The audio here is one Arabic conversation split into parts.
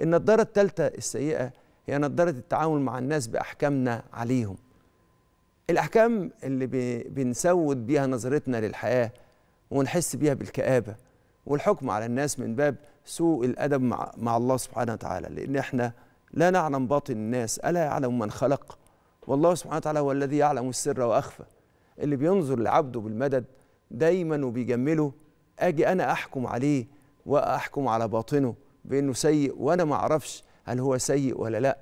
النضاره التالتة السيئه هي نضاره التعامل مع الناس باحكامنا عليهم الاحكام اللي بنسود بيها نظرتنا للحياه ونحس بيها بالكآبه والحكم على الناس من باب سوء الادب مع, مع الله سبحانه وتعالى لان احنا لا نعلم باطن الناس الا يعلم من خلق والله سبحانه وتعالى هو الذي يعلم السر واخفى اللي بينظر لعبده بالمدد دايما وبيجمله اجي انا احكم عليه واحكم على باطنه بانه سيء وانا ما اعرفش هل هو سيء ولا لا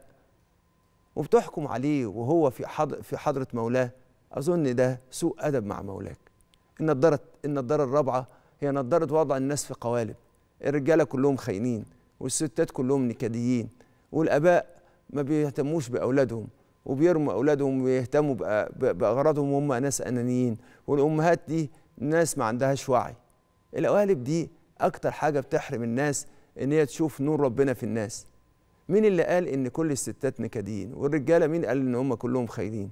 وبتحكم عليه وهو في حضر في حضره مولاه اظن ده سوء ادب مع مولاك النضاره النضاره الرابعه هي نضاره وضع الناس في قوالب الرجاله كلهم خاينين والستات كلهم نكديين والاباء ما بيهتموش باولادهم وبيرموا اولادهم ويهتموا باغراضهم وهم ناس انانيين والامهات دي ناس ما عندهاش وعي القوالب دي اكتر حاجه بتحرم الناس ان هي تشوف نور ربنا في الناس مين اللي قال ان كل الستات نكديين والرجاله مين قال ان هم كلهم خاينين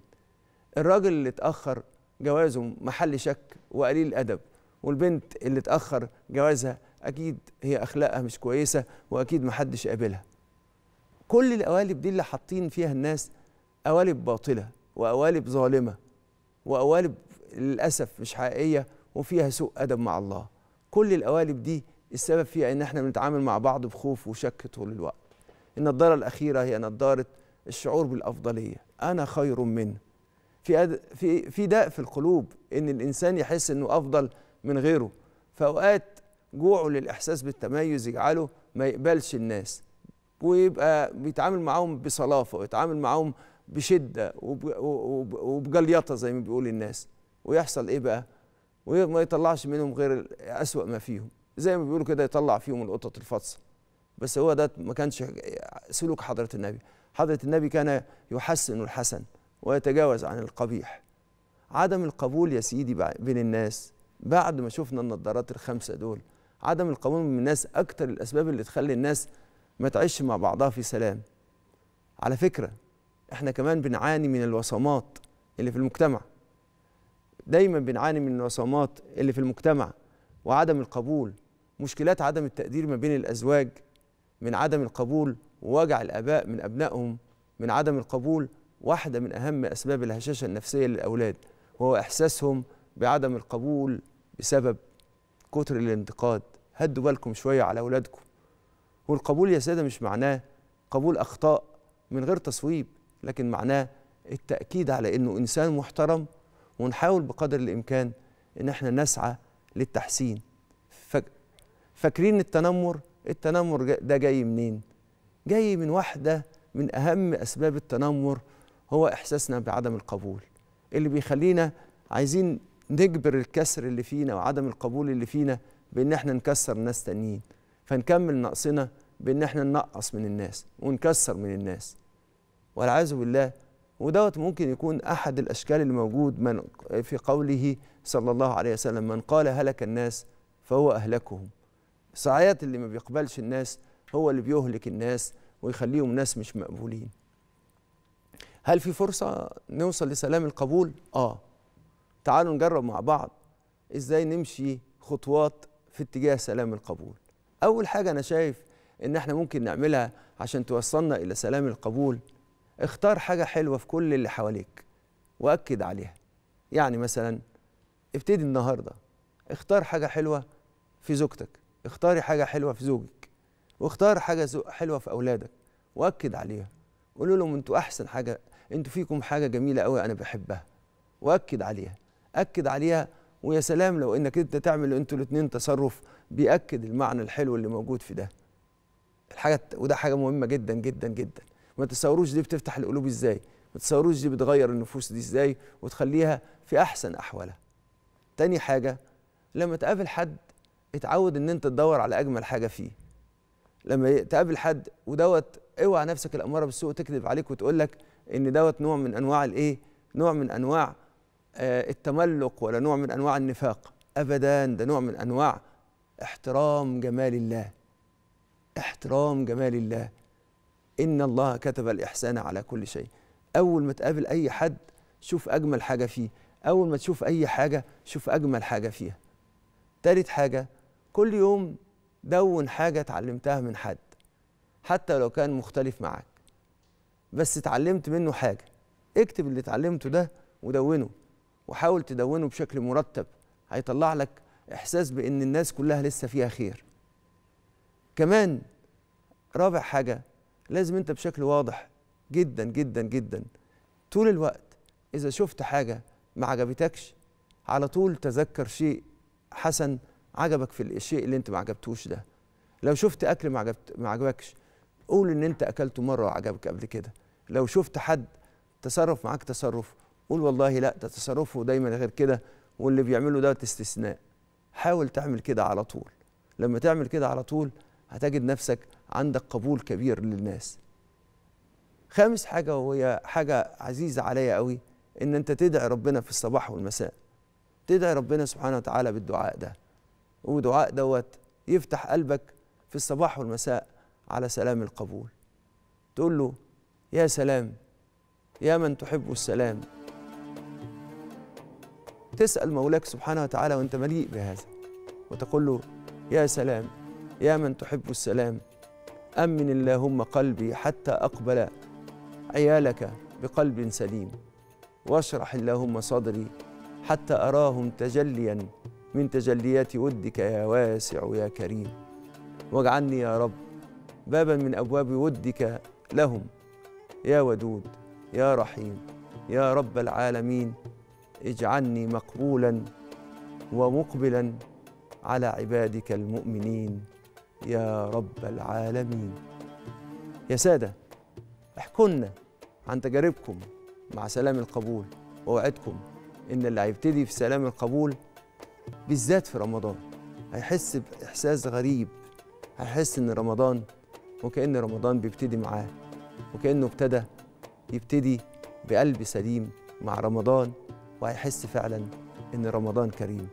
الراجل اللي اتاخر جوازه محل شك وقليل ادب والبنت اللي اتاخر جوازها اكيد هي اخلاقها مش كويسه واكيد محدش قابلها كل القوالب دي اللي حاطين فيها الناس قوالب باطله وقوالب ظالمه وقوالب للاسف مش حقيقيه وفيها سوء ادب مع الله كل القوالب دي السبب فيها ان احنا بنتعامل مع بعض بخوف وشك طول الوقت النضاره الاخيره هي نضاره الشعور بالافضليه انا خير منه في أد... في في داء في القلوب ان الانسان يحس انه افضل من غيره فاوقات جوعه للاحساس بالتميز يجعله ما يقبلش الناس ويبقى بيتعامل معاهم بصلافه ويتعامل معاهم بشده وب... وب... وبجليطه زي ما بيقول الناس ويحصل ايه بقى وما يطلعش منهم غير اسوا ما فيهم زي ما بيقولوا كده يطلع فيهم القطط الفطسه بس هو ده ما كانش سلوك حضره النبي حضره النبي كان يحسن الحسن ويتجاوز عن القبيح عدم القبول يا سيدي بين الناس بعد ما شفنا النظارات الخمسه دول عدم القبول من الناس اكتر الاسباب اللي تخلي الناس ما تعيش مع بعضها في سلام على فكره احنا كمان بنعاني من الوصمات اللي في المجتمع دايما بنعاني من الوصمات اللي في المجتمع وعدم القبول مشكلات عدم التقدير ما بين الأزواج من عدم القبول ووجع الآباء من أبنائهم من عدم القبول واحدة من أهم أسباب الهشاشة النفسية للأولاد وهو إحساسهم بعدم القبول بسبب كتر الانتقاد هدوا بالكم شوية على أولادكم والقبول يا سادة مش معناه قبول أخطاء من غير تصويب لكن معناه التأكيد على إنه إنسان محترم ونحاول بقدر الإمكان إن إحنا نسعى للتحسين فاكرين التنمر التنمر ده جاي منين جاي من واحده من اهم اسباب التنمر هو احساسنا بعدم القبول اللي بيخلينا عايزين نجبر الكسر اللي فينا وعدم القبول اللي فينا بان احنا نكسر ناس تانيين فنكمل نقصنا بان احنا ننقص من الناس ونكسر من الناس والعياذ بالله ودوت ممكن يكون احد الاشكال الموجود من في قوله صلى الله عليه وسلم من قال هلك الناس فهو اهلكهم ساعات اللي ما بيقبلش الناس هو اللي بيهلك الناس ويخليهم ناس مش مقبولين هل في فرصة نوصل لسلام القبول؟ آه تعالوا نجرب مع بعض إزاي نمشي خطوات في اتجاه سلام القبول أول حاجة أنا شايف إن إحنا ممكن نعملها عشان توصلنا إلى سلام القبول اختار حاجة حلوة في كل اللي حواليك وأكد عليها يعني مثلا ابتدي النهاردة اختار حاجة حلوة في زوجتك اختاري حاجه حلوه في زوجك واختاري حاجه حلوه في اولادك واكد عليها قولوا لهم انتوا احسن حاجه انتوا فيكم حاجه جميله قوي انا بحبها واكد عليها اكد عليها ويا سلام لو انك انت تعمل انتوا الاثنين تصرف بياكد المعنى الحلو اللي موجود في ده الحاجه وده حاجه مهمه جدا جدا جدا ما تتصوروش دي بتفتح القلوب ازاي ما تتصوروش دي بتغير النفوس دي ازاي وتخليها في احسن احوالها تاني حاجه لما تقابل حد اتعود ان انت تدور على اجمل حاجه فيه لما تقابل حد ودوت اوعى نفسك الاماره بالسوء تكذب عليك وتقول لك ان دوت نوع من انواع الايه نوع من انواع آه، التملق ولا نوع من انواع النفاق ابدا ده نوع من انواع احترام جمال الله احترام جمال الله ان الله كتب الاحسان على كل شيء اول ما تقابل اي حد شوف اجمل حاجه فيه اول ما تشوف اي حاجه شوف اجمل حاجه فيها تالت حاجه كل يوم دون حاجة اتعلمتها من حد حتى لو كان مختلف معاك بس اتعلمت منه حاجة اكتب اللي اتعلمته ده ودونه وحاول تدونه بشكل مرتب هيطلع لك إحساس بإن الناس كلها لسه فيها خير كمان رابع حاجة لازم أنت بشكل واضح جدا جدا جدا طول الوقت إذا شفت حاجة ما عجبتكش على طول تذكر شيء حسن عجبك في الشيء اللي انت ما عجبتوش ده لو شفت اكل ما عجبت ما عجبكش قول ان انت اكلته مره وعجبك قبل كده لو شفت حد تصرف معاك تصرف قول والله لا ده تصرفه دايما غير كده واللي بيعمله ده استثناء حاول تعمل كده على طول لما تعمل كده على طول هتجد نفسك عندك قبول كبير للناس خامس حاجه وهي حاجه عزيزه عليا قوي ان انت تدعي ربنا في الصباح والمساء تدعي ربنا سبحانه وتعالى بالدعاء ده ودعاء دوت يفتح قلبك في الصباح والمساء على سلام القبول تقول له يا سلام يا من تحب السلام تسأل مولاك سبحانه وتعالى وانت مليء بهذا وتقول له يا سلام يا من تحب السلام أمن اللهم قلبي حتى أقبل عيالك بقلب سليم واشرح اللهم صدري حتى أراهم تجليا من تجليات ودك يا واسع يا كريم واجعلني يا رب بابا من ابواب ودك لهم يا ودود يا رحيم يا رب العالمين اجعلني مقبولا ومقبلا على عبادك المؤمنين يا رب العالمين يا ساده احكونا عن تجاربكم مع سلام القبول واوعدكم ان اللي هيبتدي في سلام القبول بالذات في رمضان هيحس بإحساس غريب هيحس إن رمضان وكأن رمضان بيبتدي معاه وكأنه ابتدى يبتدي بقلب سليم مع رمضان وهيحس فعلا إن رمضان كريم